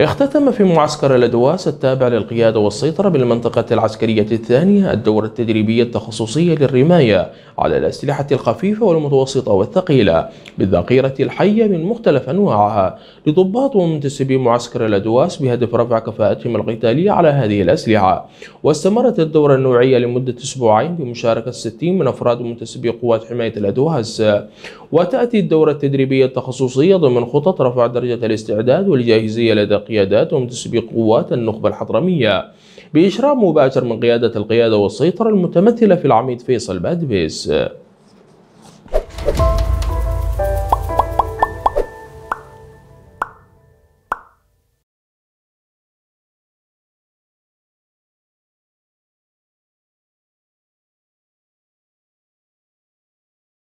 اختتم في معسكر الادواس التابع للقيادة والسيطرة بالمنطقة العسكرية الثانية الدورة التدريبية التخصصية للرماية على الأسلحة الخفيفة والمتوسطة والثقيلة بالذخيرة الحية من مختلف أنواعها لضباط ومنتسبي معسكر الادواس بهدف رفع كفاءتهم القتالية على هذه الأسلحة واستمرت الدورة النوعية لمدة أسبوعين بمشاركة 60 من أفراد منتسبي قوات حماية الأدواس وتأتي الدورة التدريبية التخصصية ضمن خطط رفع درجة الاستعداد والجاهزية لدى قياداتهم تسبق قوات النخبة الحضرمية بإشراف مباشر من قيادة القيادة والسيطرة المتمثلة في العميد فيصل بادبيس